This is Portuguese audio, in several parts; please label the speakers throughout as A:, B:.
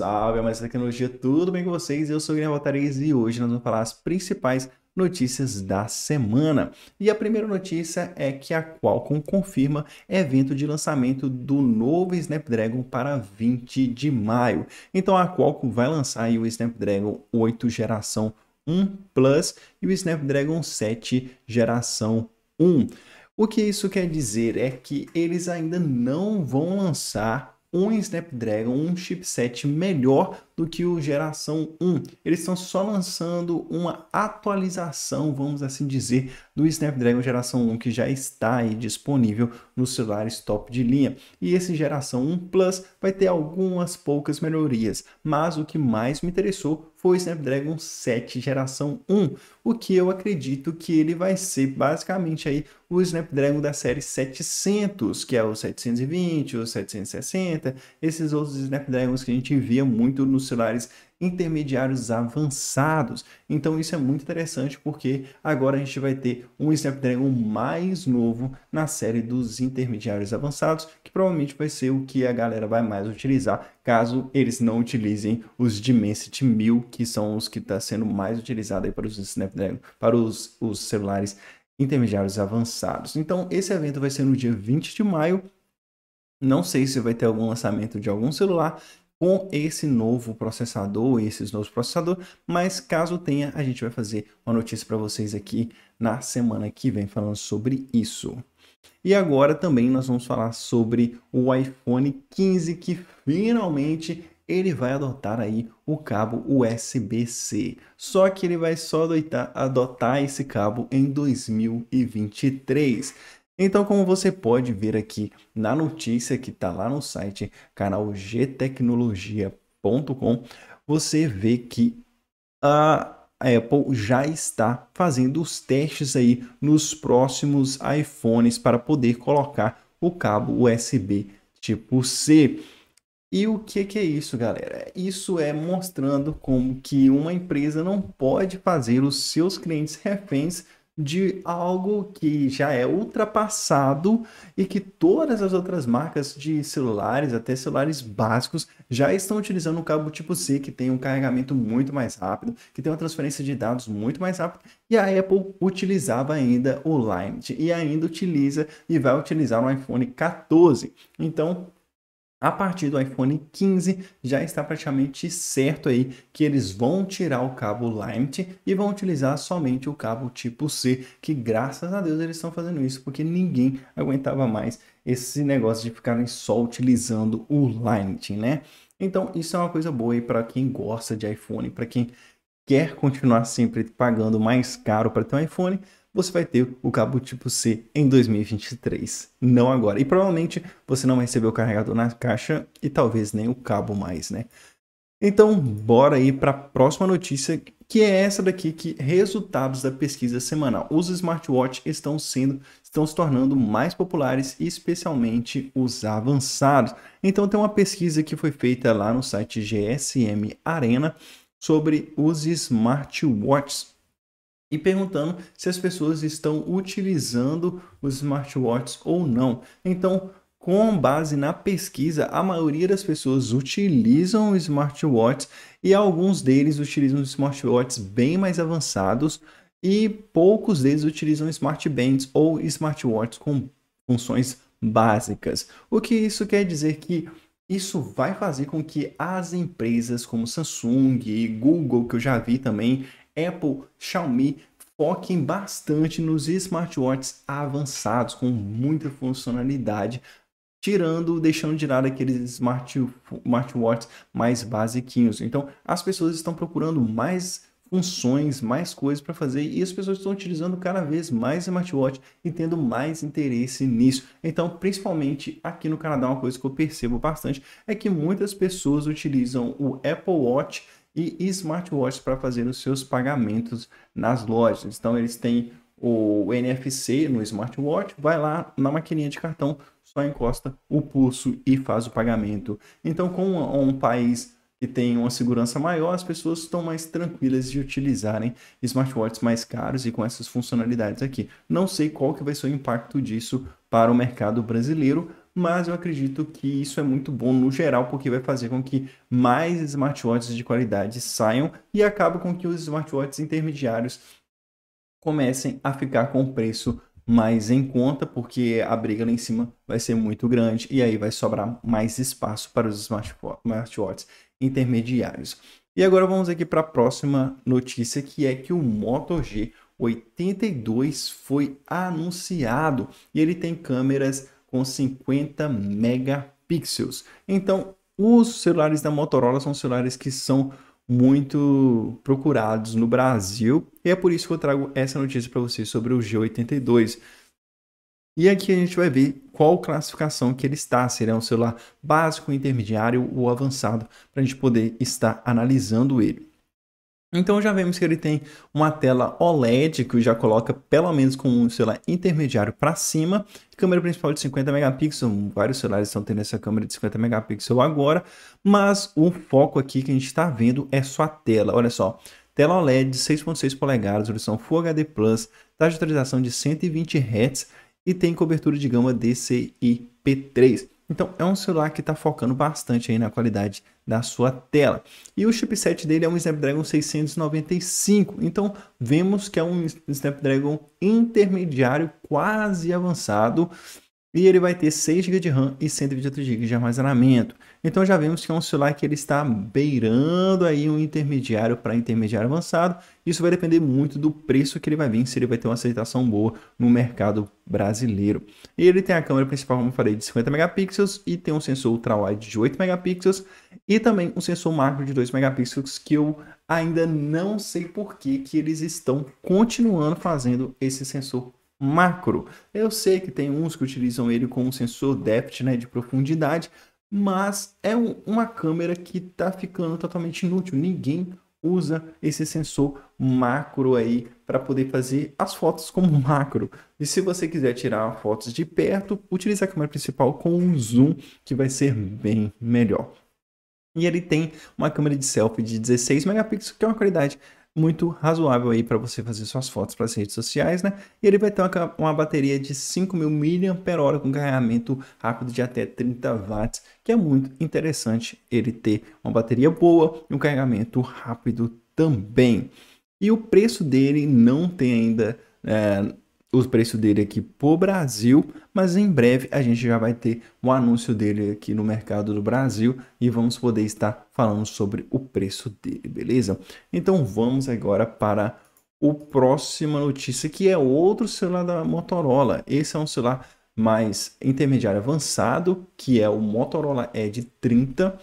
A: Salve, amantes da tecnologia, tudo bem com vocês? Eu sou o Guilherme Altarez e hoje nós vamos falar as principais notícias da semana. E a primeira notícia é que a Qualcomm confirma evento de lançamento do novo Snapdragon para 20 de maio. Então a Qualcomm vai lançar o Snapdragon 8 geração 1 Plus e o Snapdragon 7 geração 1. O que isso quer dizer é que eles ainda não vão lançar um Snapdragon, um chipset melhor do que o geração 1. Eles estão só lançando uma atualização, vamos assim dizer, do Snapdragon geração 1 que já está aí disponível nos celulares top de linha. E esse geração 1 Plus vai ter algumas poucas melhorias, mas o que mais me interessou foi Snapdragon 7 geração 1, o que eu acredito que ele vai ser basicamente aí o Snapdragon da série 700, que é o 720, o 760, esses outros Snapdragons que a gente via muito nos celulares intermediários avançados. Então isso é muito interessante porque agora a gente vai ter um Snapdragon mais novo na série dos intermediários avançados, que provavelmente vai ser o que a galera vai mais utilizar, caso eles não utilizem os Dimensity 1000, que são os que está sendo mais utilizado aí para os Snapdragon, para os, os celulares intermediários avançados. Então esse evento vai ser no dia 20 de maio não sei se vai ter algum lançamento de algum celular com esse novo processador, esses novos processadores, mas caso tenha, a gente vai fazer uma notícia para vocês aqui na semana que vem falando sobre isso. E agora também nós vamos falar sobre o iPhone 15 que finalmente ele vai adotar aí o cabo USB-C. Só que ele vai só adotar, adotar esse cabo em 2023. Então, como você pode ver aqui na notícia que está lá no site canal gtecnologia.com, você vê que a Apple já está fazendo os testes aí nos próximos iPhones para poder colocar o cabo USB tipo C. E o que, que é isso, galera? Isso é mostrando como que uma empresa não pode fazer os seus clientes reféns de algo que já é ultrapassado e que todas as outras marcas de celulares, até celulares básicos, já estão utilizando o cabo tipo C, que tem um carregamento muito mais rápido, que tem uma transferência de dados muito mais rápida, e a Apple utilizava ainda o Lightning e ainda utiliza e vai utilizar no iPhone 14. Então, a partir do iPhone 15 já está praticamente certo aí que eles vão tirar o cabo Lightning e vão utilizar somente o cabo tipo C, que graças a Deus eles estão fazendo isso porque ninguém aguentava mais esse negócio de ficarem só utilizando o Lightning, né? Então, isso é uma coisa boa aí para quem gosta de iPhone, para quem quer continuar sempre pagando mais caro para ter um iPhone, você vai ter o cabo tipo C em 2023, não agora. E provavelmente você não vai receber o carregador na caixa e talvez nem o cabo mais, né? Então, bora aí para a próxima notícia, que é essa daqui que resultados da pesquisa semanal. Os smartwatches estão sendo estão se tornando mais populares, especialmente os avançados. Então, tem uma pesquisa que foi feita lá no site GSM Arena sobre os smartwatches e perguntando se as pessoas estão utilizando os smartwatches ou não. Então, com base na pesquisa, a maioria das pessoas utilizam smartwatches e alguns deles utilizam smartwatches bem mais avançados e poucos deles utilizam smartbands ou smartwatches com funções básicas. O que isso quer dizer que isso vai fazer com que as empresas como Samsung e Google, que eu já vi também, Apple, Xiaomi, foquem bastante nos smartwatches avançados com muita funcionalidade, tirando, deixando de lado aqueles smart, smartwatches mais basiquinhos. Então, as pessoas estão procurando mais funções, mais coisas para fazer e as pessoas estão utilizando cada vez mais smartwatch e tendo mais interesse nisso. Então, principalmente aqui no Canadá, uma coisa que eu percebo bastante é que muitas pessoas utilizam o Apple Watch e smartwatches para fazer os seus pagamentos nas lojas. Então eles têm o NFC no smartwatch, vai lá na maquininha de cartão, só encosta o pulso e faz o pagamento. Então, com um país que tem uma segurança maior, as pessoas estão mais tranquilas de utilizarem smartwatches mais caros e com essas funcionalidades aqui. Não sei qual que vai ser o impacto disso para o mercado brasileiro, mas eu acredito que isso é muito bom no geral, porque vai fazer com que mais smartwatches de qualidade saiam e acaba com que os smartwatches intermediários comecem a ficar com preço mais em conta, porque a briga lá em cima vai ser muito grande e aí vai sobrar mais espaço para os smartwatches intermediários. E agora vamos aqui para a próxima notícia, que é que o Moto G 82 foi anunciado e ele tem câmeras com 50 megapixels. Então, os celulares da Motorola são celulares que são muito procurados no Brasil e é por isso que eu trago essa notícia para vocês sobre o G82. E aqui a gente vai ver qual classificação que ele está, se ele é um celular básico, intermediário ou avançado, para a gente poder estar analisando ele. Então já vemos que ele tem uma tela OLED que já coloca pelo menos com um celular intermediário para cima, câmera principal de 50 megapixels, vários celulares estão tendo essa câmera de 50 megapixels agora, mas o foco aqui que a gente está vendo é sua tela, olha só, tela OLED de 6.6 polegadas, resolução Full HD+, Plus, taxa de atualização de 120 Hz e tem cobertura de gama DCI-P3. Então é um celular que está focando bastante aí na qualidade da sua tela. E o chipset dele é um Snapdragon 695. Então vemos que é um Snapdragon intermediário, quase avançado, e ele vai ter 6 GB de RAM e 128 GB de armazenamento. Então já vemos que é um celular que ele está beirando aí um intermediário para intermediário avançado. Isso vai depender muito do preço que ele vai vir, se ele vai ter uma aceitação boa no mercado brasileiro. E ele tem a câmera principal, como eu falei, de 50 megapixels e tem um sensor ultra-wide de 8 megapixels e também um sensor macro de 2 megapixels que eu ainda não sei por que, que eles estão continuando fazendo esse sensor macro. Eu sei que tem uns que utilizam ele como sensor depth, né, de profundidade, mas é um, uma câmera que está ficando totalmente inútil. Ninguém usa esse sensor macro aí para poder fazer as fotos como macro. E se você quiser tirar fotos de perto, utilize a câmera principal com um zoom que vai ser bem melhor. E ele tem uma câmera de selfie de 16 megapixels, que é uma qualidade muito razoável aí para você fazer suas fotos para as redes sociais, né? E ele vai ter uma, uma bateria de 5.000 mAh com carregamento rápido de até 30 watts, que é muito interessante ele ter uma bateria boa e um carregamento rápido também. E o preço dele não tem ainda é, o preço dele aqui o Brasil, mas em breve a gente já vai ter o um anúncio dele aqui no mercado do Brasil e vamos poder estar falando sobre o preço dele, beleza? Então vamos agora para o próxima notícia que é outro celular da Motorola. Esse é um celular mais intermediário avançado, que é o Motorola Edge 30,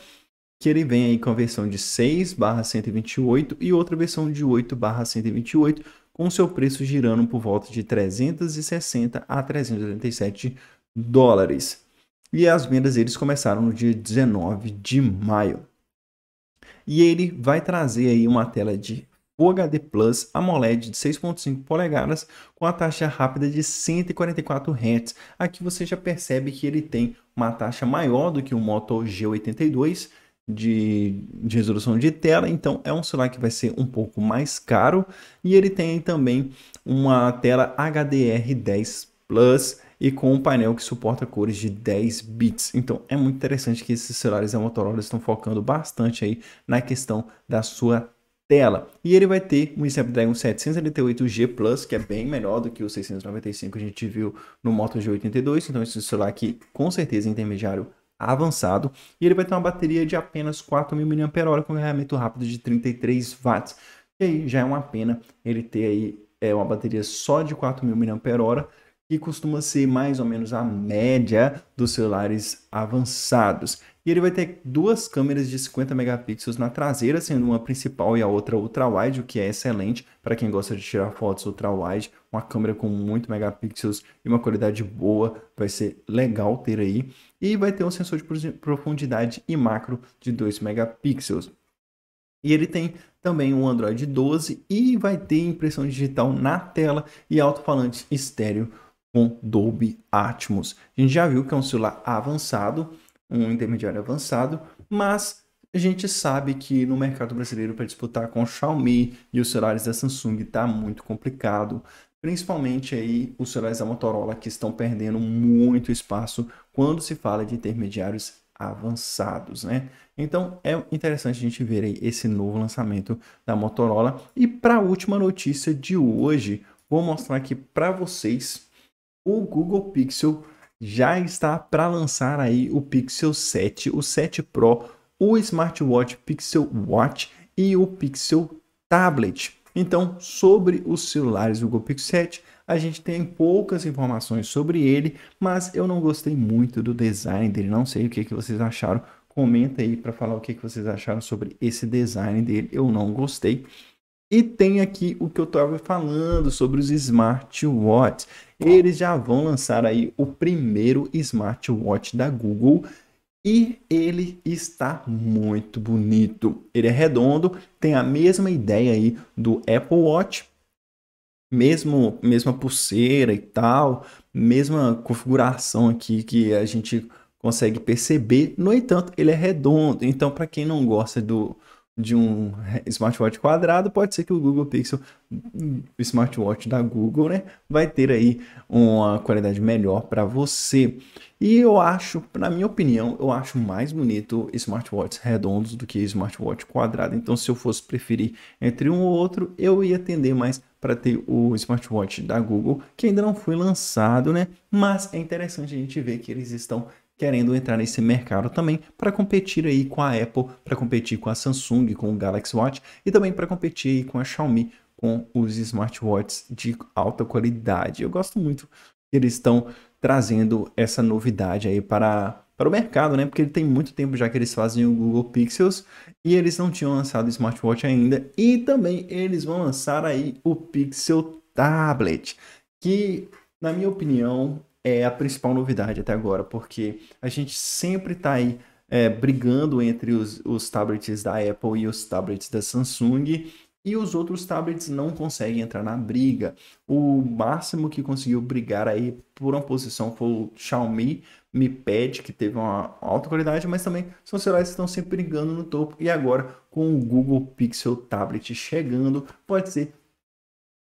A: que ele vem aí com a versão de 6/128 e outra versão de 8/128 com seu preço girando por volta de 360 a 387 dólares. E as vendas eles começaram no dia 19 de maio. E ele vai trazer aí uma tela de Full HD Plus AMOLED de 6.5 polegadas com a taxa rápida de 144 Hz. Aqui você já percebe que ele tem uma taxa maior do que o Moto G82 de, de resolução de tela, então é um celular que vai ser um pouco mais caro e ele tem também uma tela HDR10 Plus e com um painel que suporta cores de 10 bits. Então é muito interessante que esses celulares da Motorola estão focando bastante aí na questão da sua tela. E ele vai ter um Snapdragon 788G Plus, que é bem melhor do que o 695 que a gente viu no Moto G82. Então esse celular aqui com certeza é intermediário avançado e ele vai ter uma bateria de apenas 4.000 mAh com carregamento rápido de 33 watts. E aí já é uma pena ele ter aí é, uma bateria só de 4.000 mAh que costuma ser mais ou menos a média dos celulares avançados. E ele vai ter duas câmeras de 50 megapixels na traseira, sendo uma principal e a outra ultra-wide, o que é excelente para quem gosta de tirar fotos ultra-wide. Uma câmera com muito megapixels e uma qualidade boa, vai ser legal ter aí. E vai ter um sensor de profundidade e macro de 2 megapixels. E ele tem também um Android 12 e vai ter impressão digital na tela e alto-falante estéreo com Dolby Atmos. A gente já viu que é um celular avançado, um intermediário avançado, mas a gente sabe que no mercado brasileiro para disputar com o Xiaomi e os celulares da Samsung está muito complicado. Principalmente aí os celulares da Motorola que estão perdendo muito espaço quando se fala de intermediários avançados, né? Então é interessante a gente ver aí esse novo lançamento da Motorola. E para a última notícia de hoje, vou mostrar aqui para vocês o Google Pixel já está para lançar aí o Pixel 7, o 7 Pro, o smartwatch Pixel Watch e o Pixel Tablet. Então, sobre os celulares Google Pixel 7, a gente tem poucas informações sobre ele, mas eu não gostei muito do design dele, não sei o que, que vocês acharam. Comenta aí para falar o que, que vocês acharam sobre esse design dele, eu não gostei. E tem aqui o que eu estava falando sobre os smartwatches eles já vão lançar aí o primeiro smartwatch da Google e ele está muito bonito. Ele é redondo, tem a mesma ideia aí do Apple Watch, mesmo mesma pulseira e tal, mesma configuração aqui que a gente consegue perceber. No entanto, ele é redondo, então para quem não gosta do de um smartwatch quadrado, pode ser que o Google Pixel, o smartwatch da Google, né, vai ter aí uma qualidade melhor para você. E eu acho, na minha opinião, eu acho mais bonito smartwatches redondos do que smartwatch quadrado. Então, se eu fosse preferir entre um ou outro, eu ia tender mais para ter o smartwatch da Google, que ainda não foi lançado, né? Mas é interessante a gente ver que eles estão querendo entrar nesse mercado também para competir aí com a Apple, para competir com a Samsung, com o Galaxy Watch e também para competir aí com a Xiaomi com os smartwatches de alta qualidade. Eu gosto muito que eles estão trazendo essa novidade aí para para o mercado, né? Porque ele tem muito tempo já que eles fazem o Google Pixels e eles não tinham lançado o smartwatch ainda. E também eles vão lançar aí o Pixel Tablet, que na minha opinião é a principal novidade até agora, porque a gente sempre está aí é, brigando entre os, os tablets da Apple e os tablets da Samsung, e os outros tablets não conseguem entrar na briga. O máximo que conseguiu brigar aí por uma posição foi o Xiaomi Mi Pad, que teve uma alta qualidade, mas também são celulares que estão sempre brigando no topo. E agora, com o Google Pixel Tablet chegando, pode ser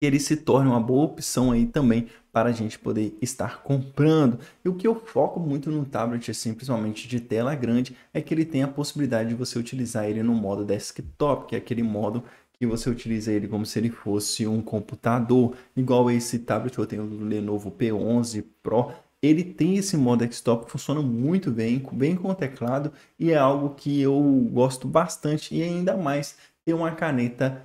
A: que ele se torne uma boa opção aí também para a gente poder estar comprando. E o que eu foco muito no tablet, assim, principalmente de tela grande, é que ele tem a possibilidade de você utilizar ele no modo desktop, que é aquele modo que você utiliza ele como se ele fosse um computador, igual esse tablet que eu tenho do Lenovo P11 Pro, ele tem esse modo desktop que funciona muito bem, bem com o teclado, e é algo que eu gosto bastante, e ainda mais ter uma caneta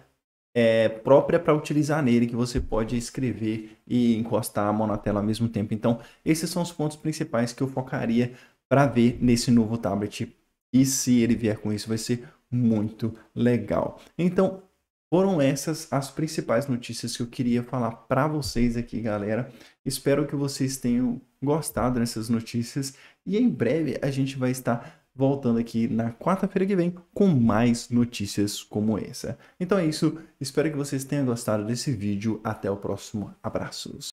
A: é, própria para utilizar nele, que você pode escrever e encostar a mão na tela ao mesmo tempo. Então, esses são os pontos principais que eu focaria para ver nesse novo tablet. E se ele vier com isso, vai ser muito legal. Então, foram essas as principais notícias que eu queria falar para vocês aqui, galera. Espero que vocês tenham gostado dessas notícias e em breve a gente vai estar voltando aqui na quarta-feira que vem com mais notícias como essa. Então é isso, espero que vocês tenham gostado desse vídeo. Até o próximo, abraços.